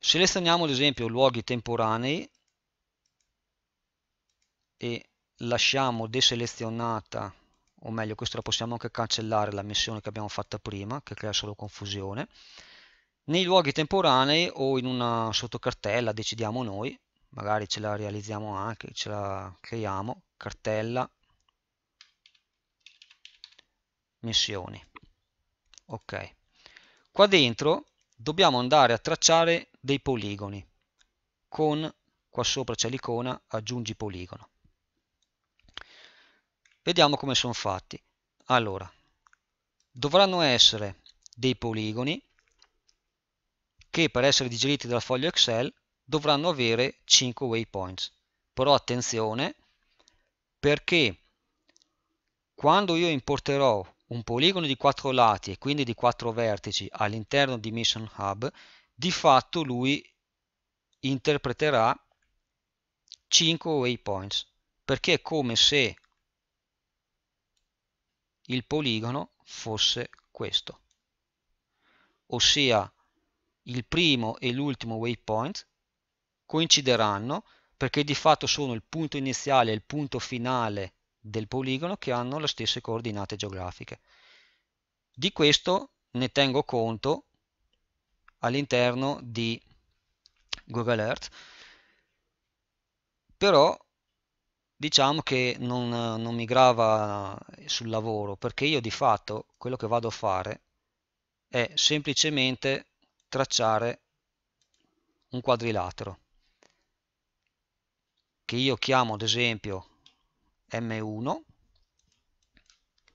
Selezioniamo ad esempio luoghi temporanei e lasciamo deselezionata, o meglio questa la possiamo anche cancellare, la missione che abbiamo fatto prima, che crea solo confusione. Nei luoghi temporanei o in una sottocartella decidiamo noi, magari ce la realizziamo anche, ce la creiamo, cartella, missioni. Ok. Qua dentro dobbiamo andare a tracciare dei poligoni con qua sopra c'è l'icona aggiungi poligono vediamo come sono fatti allora dovranno essere dei poligoni che per essere digeriti dal foglio Excel dovranno avere 5 waypoints però attenzione perché quando io importerò un poligono di quattro lati e quindi di quattro vertici all'interno di Mission Hub, di fatto lui interpreterà 5 waypoints, perché è come se il poligono fosse questo, ossia il primo e l'ultimo waypoint coincideranno perché di fatto sono il punto iniziale e il punto finale del poligono che hanno le stesse coordinate geografiche. Di questo ne tengo conto all'interno di Google Earth, però diciamo che non, non mi grava sul lavoro perché io di fatto quello che vado a fare è semplicemente tracciare un quadrilatero che io chiamo ad esempio M1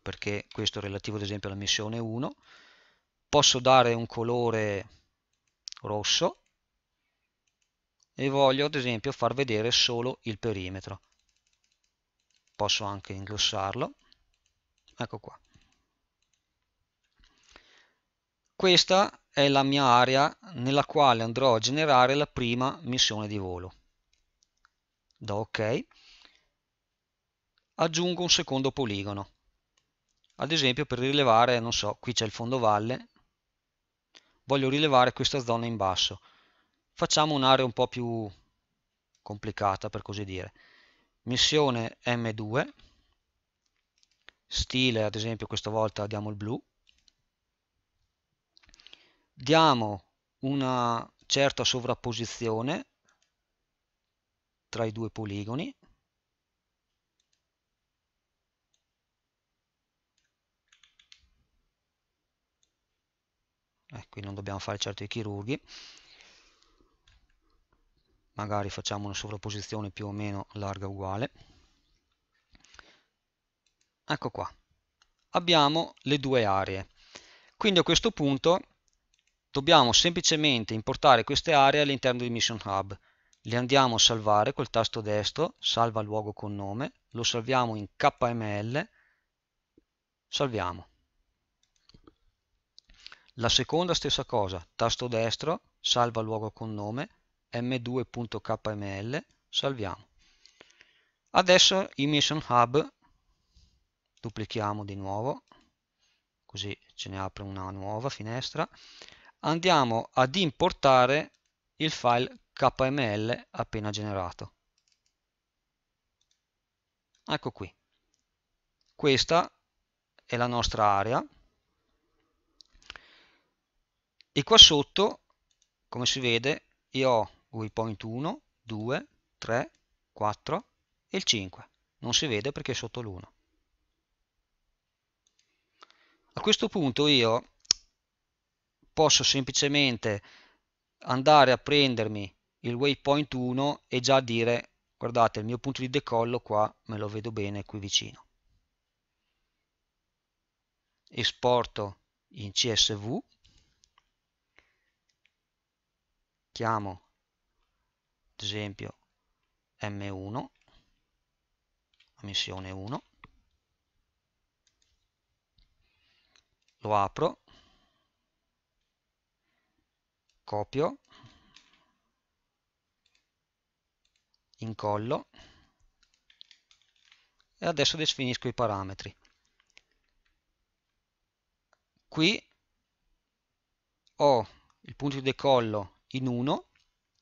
perché questo è relativo ad esempio alla missione 1 posso dare un colore rosso e voglio ad esempio far vedere solo il perimetro posso anche ingrossarlo ecco qua questa è la mia area nella quale andrò a generare la prima missione di volo do ok aggiungo un secondo poligono. Ad esempio per rilevare, non so, qui c'è il fondovalle, voglio rilevare questa zona in basso. Facciamo un'area un po' più complicata per così dire. Missione M2, stile ad esempio questa volta diamo il blu, diamo una certa sovrapposizione tra i due poligoni, eh, qui non dobbiamo fare certo i chirurghi magari facciamo una sovrapposizione più o meno larga uguale ecco qua abbiamo le due aree quindi a questo punto dobbiamo semplicemente importare queste aree all'interno di Mission Hub le andiamo a salvare col tasto destro salva luogo con nome lo salviamo in kml salviamo la seconda stessa cosa, tasto destro, salva luogo con nome, m2.kml, salviamo. Adesso i Mission Hub, duplichiamo di nuovo, così ce ne apre una nuova finestra, andiamo ad importare il file kml appena generato. Ecco qui. Questa è la nostra area e qua sotto come si vede io ho waypoint 1 2 3 4 e il 5 non si vede perché è sotto l'1 a questo punto io posso semplicemente andare a prendermi il waypoint 1 e già dire guardate il mio punto di decollo qua me lo vedo bene qui vicino esporto in csv chiamo ad esempio M1 missione 1 lo apro copio incollo e adesso definisco i parametri qui ho il punto di decollo in 1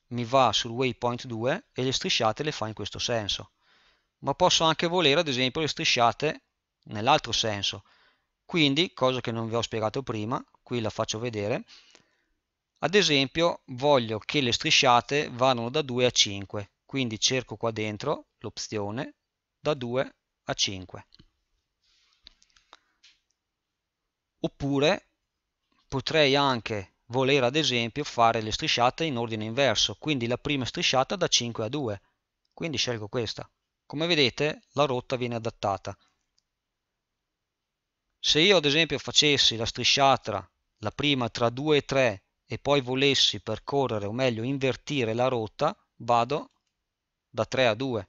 mi va sul waypoint 2 e le strisciate le fa in questo senso ma posso anche volere ad esempio le strisciate nell'altro senso quindi cosa che non vi ho spiegato prima qui la faccio vedere ad esempio voglio che le strisciate vadano da 2 a 5 quindi cerco qua dentro l'opzione da 2 a 5 oppure potrei anche voler ad esempio fare le strisciate in ordine inverso, quindi la prima strisciata da 5 a 2, quindi scelgo questa. Come vedete la rotta viene adattata. Se io ad esempio facessi la strisciata, la prima tra 2 e 3, e poi volessi percorrere, o meglio invertire la rotta, vado da 3 a 2.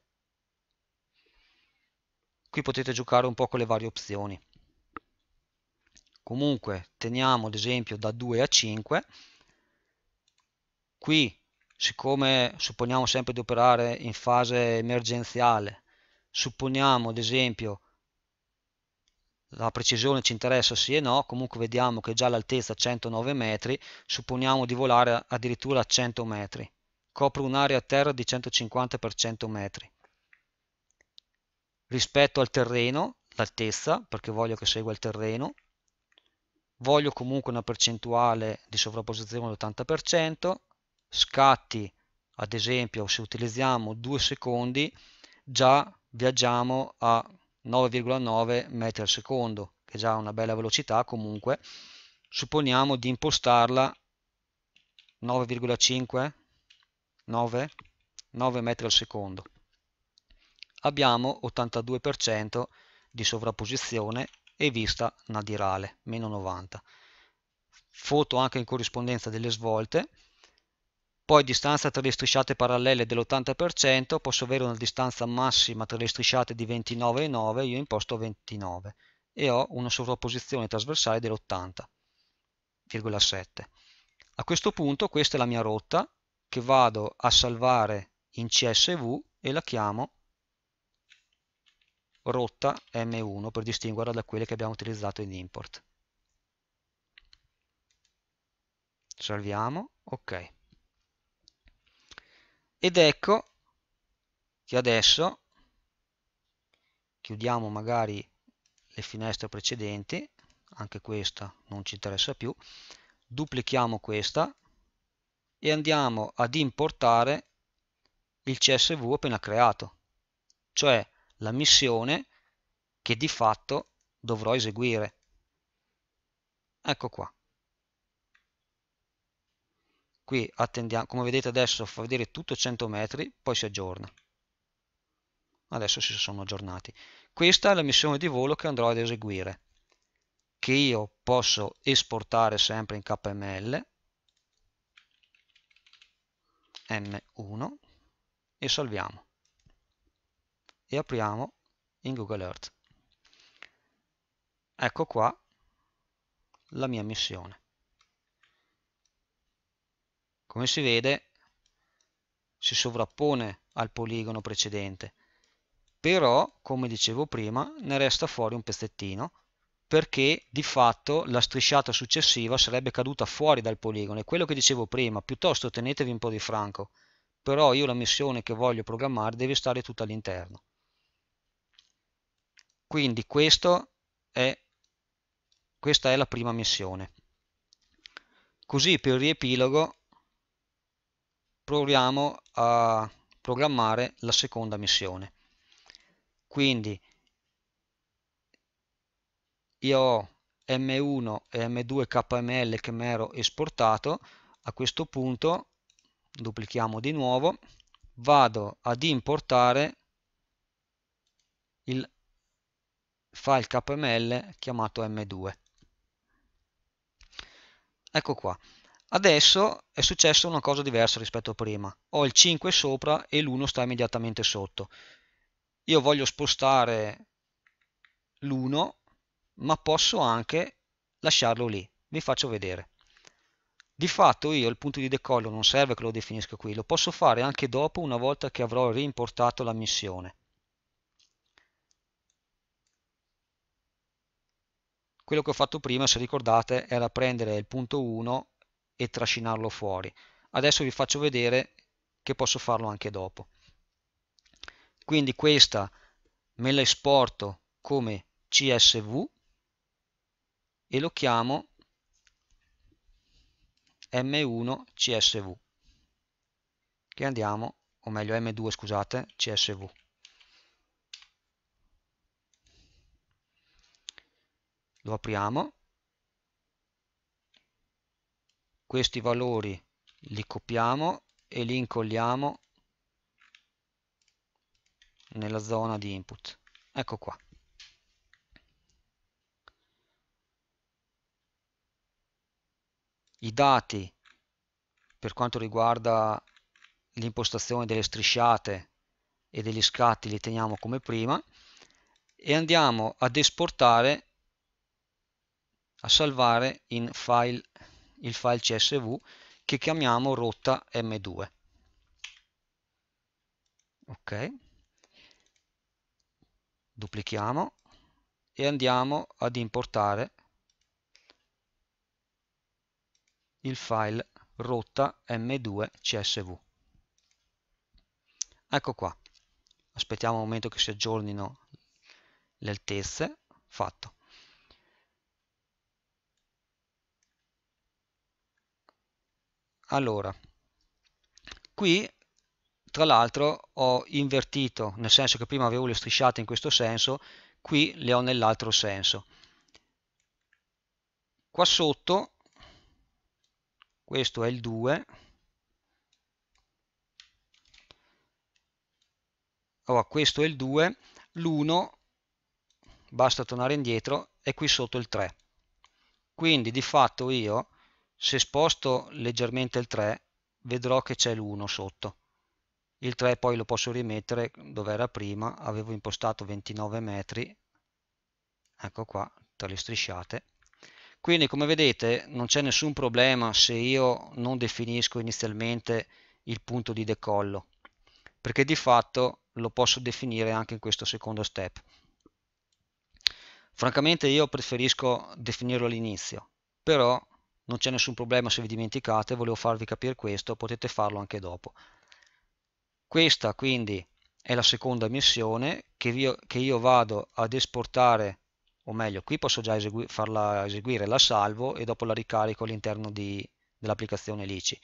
Qui potete giocare un po' con le varie opzioni comunque teniamo ad esempio da 2 a 5 qui siccome supponiamo sempre di operare in fase emergenziale supponiamo ad esempio la precisione ci interessa sì e no comunque vediamo che già l'altezza è 109 metri supponiamo di volare addirittura a 100 metri copre un'area a terra di 150 per 100 metri rispetto al terreno l'altezza perché voglio che segua il terreno voglio comunque una percentuale di sovrapposizione all'80%, scatti ad esempio se utilizziamo 2 secondi già viaggiamo a 9,9 metri al secondo, che è già una bella velocità comunque, supponiamo di impostarla 9,5, 9, 9 metri al secondo. Abbiamo 82% di sovrapposizione e vista nadirale, meno 90. Foto anche in corrispondenza delle svolte, poi distanza tra le strisciate parallele dell'80%, posso avere una distanza massima tra le strisciate di 29,9, io imposto 29 e ho una sovrapposizione trasversale dell'80,7. A questo punto questa è la mia rotta che vado a salvare in CSV e la chiamo rotta M1 per distinguerla da quelle che abbiamo utilizzato in import. Salviamo, ok. Ed ecco che adesso chiudiamo magari le finestre precedenti, anche questa non ci interessa più, duplichiamo questa e andiamo ad importare il CSV appena creato, cioè la missione che di fatto dovrò eseguire. Ecco qua. Qui attendiamo, come vedete adesso fa vedere tutto 100 metri, poi si aggiorna. Adesso si sono aggiornati. Questa è la missione di volo che andrò ad eseguire, che io posso esportare sempre in KML, M1, e salviamo e apriamo in Google Earth. Ecco qua la mia missione. Come si vede si sovrappone al poligono precedente, però come dicevo prima ne resta fuori un pezzettino perché di fatto la strisciata successiva sarebbe caduta fuori dal poligono e quello che dicevo prima, piuttosto tenetevi un po' di franco, però io la missione che voglio programmare deve stare tutta all'interno. Quindi è, questa è la prima missione. Così per il riepilogo proviamo a programmare la seconda missione. Quindi io ho M1 e M2 KML che mi ero esportato, a questo punto duplichiamo di nuovo, vado ad importare il file il kml chiamato m2 ecco qua adesso è successa una cosa diversa rispetto a prima ho il 5 sopra e l'1 sta immediatamente sotto io voglio spostare l'1 ma posso anche lasciarlo lì vi faccio vedere di fatto io il punto di decollo non serve che lo definisca qui lo posso fare anche dopo una volta che avrò rimportato la missione Quello che ho fatto prima, se ricordate, era prendere il punto 1 e trascinarlo fuori. Adesso vi faccio vedere che posso farlo anche dopo. Quindi questa me la esporto come CSV e lo chiamo M1 CSV che andiamo, o meglio M2 scusate, CSV. lo apriamo, questi valori li copiamo e li incolliamo nella zona di input. Ecco qua. I dati per quanto riguarda l'impostazione delle strisciate e degli scatti li teniamo come prima e andiamo ad esportare a salvare in file, il file csv che chiamiamo rotta m2 ok duplichiamo e andiamo ad importare il file rotta m2 csv ecco qua aspettiamo un momento che si aggiornino le altezze fatto Allora, qui tra l'altro ho invertito, nel senso che prima avevo le strisciate in questo senso, qui le ho nell'altro senso. Qua sotto, questo è il 2, allora, questo è il 2, l'1, basta tornare indietro, è qui sotto il 3. Quindi di fatto io se sposto leggermente il 3 vedrò che c'è l'1 sotto. Il 3 poi lo posso rimettere dove era prima, avevo impostato 29 metri, ecco qua, tra le strisciate. Quindi come vedete non c'è nessun problema se io non definisco inizialmente il punto di decollo, perché di fatto lo posso definire anche in questo secondo step. Francamente io preferisco definirlo all'inizio, però non c'è nessun problema se vi dimenticate, volevo farvi capire questo, potete farlo anche dopo. Questa quindi è la seconda missione che, vi, che io vado ad esportare, o meglio, qui posso già esegui, farla eseguire, la salvo e dopo la ricarico all'interno dell'applicazione LICI.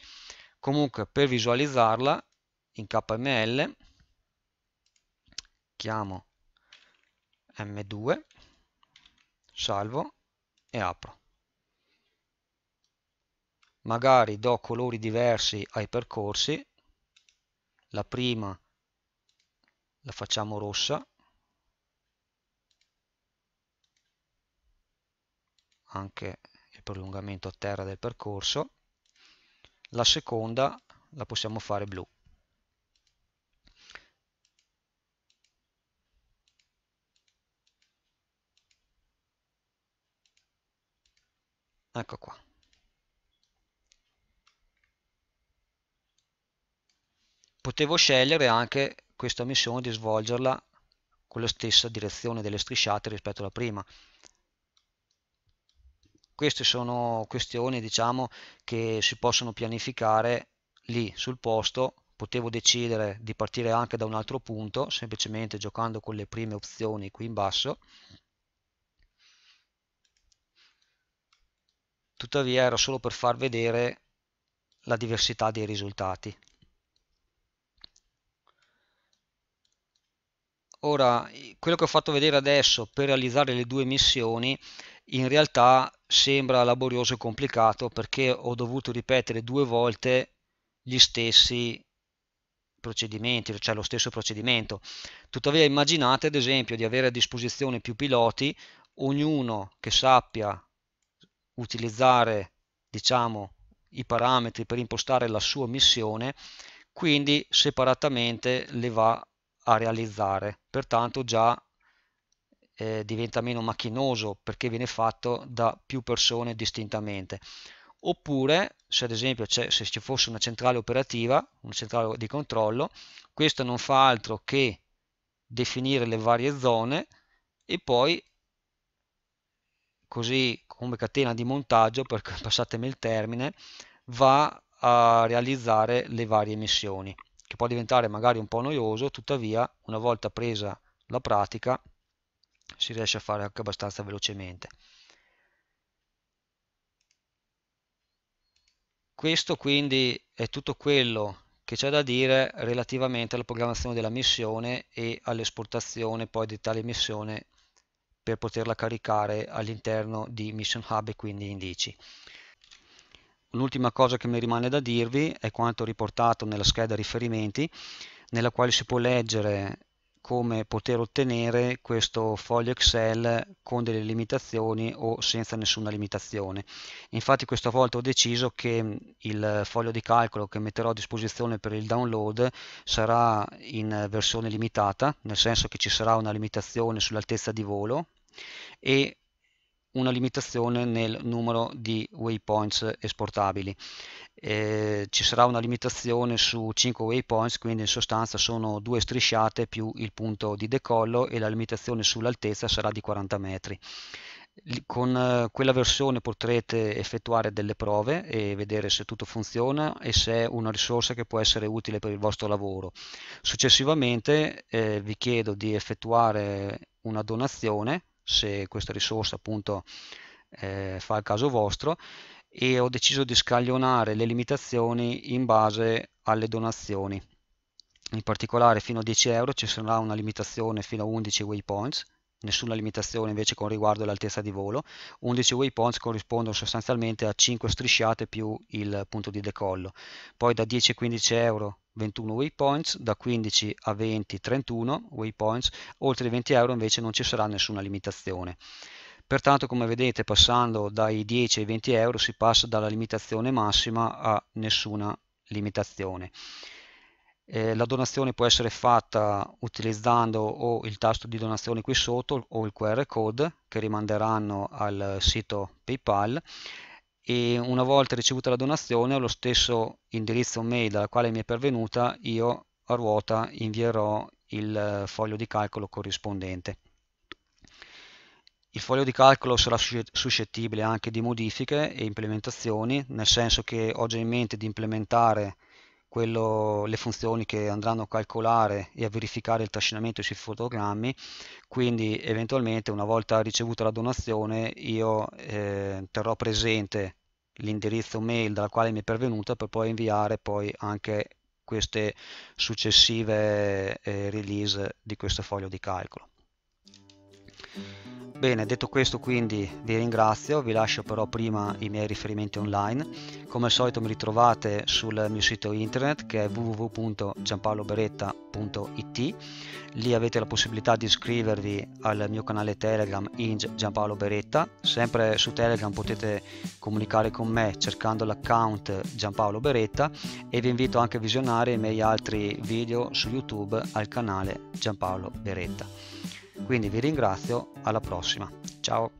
Comunque per visualizzarla in KML chiamo M2, salvo e apro magari do colori diversi ai percorsi la prima la facciamo rossa anche il prolungamento a terra del percorso la seconda la possiamo fare blu ecco qua potevo scegliere anche questa missione di svolgerla con la stessa direzione delle strisciate rispetto alla prima queste sono questioni diciamo, che si possono pianificare lì sul posto potevo decidere di partire anche da un altro punto semplicemente giocando con le prime opzioni qui in basso tuttavia era solo per far vedere la diversità dei risultati Ora, quello che ho fatto vedere adesso per realizzare le due missioni in realtà sembra laborioso e complicato perché ho dovuto ripetere due volte gli stessi procedimenti, cioè lo stesso procedimento. Tuttavia immaginate ad esempio di avere a disposizione più piloti, ognuno che sappia utilizzare diciamo i parametri per impostare la sua missione, quindi separatamente le va a a realizzare, pertanto già eh, diventa meno macchinoso perché viene fatto da più persone distintamente. Oppure, se ad esempio se ci fosse una centrale operativa, una centrale di controllo, questa non fa altro che definire le varie zone e poi così come catena di montaggio, per, [laughs] passatemi il termine, va a realizzare le varie missioni che può diventare magari un po' noioso, tuttavia una volta presa la pratica si riesce a fare anche abbastanza velocemente. Questo quindi è tutto quello che c'è da dire relativamente alla programmazione della missione e all'esportazione poi di tale missione per poterla caricare all'interno di Mission Hub e quindi indici. L'ultima cosa che mi rimane da dirvi è quanto riportato nella scheda riferimenti, nella quale si può leggere come poter ottenere questo foglio Excel con delle limitazioni o senza nessuna limitazione. Infatti questa volta ho deciso che il foglio di calcolo che metterò a disposizione per il download sarà in versione limitata, nel senso che ci sarà una limitazione sull'altezza di volo e una limitazione nel numero di waypoints esportabili. Eh, ci sarà una limitazione su 5 waypoints, quindi in sostanza sono due strisciate più il punto di decollo e la limitazione sull'altezza sarà di 40 metri. Con eh, quella versione potrete effettuare delle prove e vedere se tutto funziona e se è una risorsa che può essere utile per il vostro lavoro. Successivamente eh, vi chiedo di effettuare una donazione se questa risorsa appunto eh, fa il caso vostro e ho deciso di scaglionare le limitazioni in base alle donazioni in particolare fino a 10 euro ci sarà una limitazione fino a 11 waypoints nessuna limitazione invece con riguardo all'altezza di volo 11 waypoints corrispondono sostanzialmente a 5 strisciate più il punto di decollo poi da 10 15 euro 21 waypoints, da 15 a 20 31 waypoints, oltre i 20 euro invece non ci sarà nessuna limitazione. Pertanto come vedete passando dai 10 ai 20 euro si passa dalla limitazione massima a nessuna limitazione. Eh, la donazione può essere fatta utilizzando o il tasto di donazione qui sotto o il QR code che rimanderanno al sito PayPal e una volta ricevuta la donazione allo stesso indirizzo mail dalla quale mi è pervenuta io a ruota invierò il eh, foglio di calcolo corrispondente. Il foglio di calcolo sarà suscettibile anche di modifiche e implementazioni, nel senso che ho già in mente di implementare quello, le funzioni che andranno a calcolare e a verificare il trascinamento sui fotogrammi, quindi eventualmente una volta ricevuta la donazione io eh, terrò presente l'indirizzo mail dal quale mi è pervenuta per poi inviare poi anche queste successive eh, release di questo foglio di calcolo. Bene, detto questo quindi vi ringrazio, vi lascio però prima i miei riferimenti online. Come al solito mi ritrovate sul mio sito internet che è www.giampaoloberetta.it. Lì avete la possibilità di iscrivervi al mio canale Telegram in Giampaolo Beretta. Sempre su Telegram potete comunicare con me cercando l'account Giampaolo Beretta e vi invito anche a visionare i miei altri video su YouTube al canale Giampaolo Beretta. Quindi vi ringrazio, alla prossima. Ciao!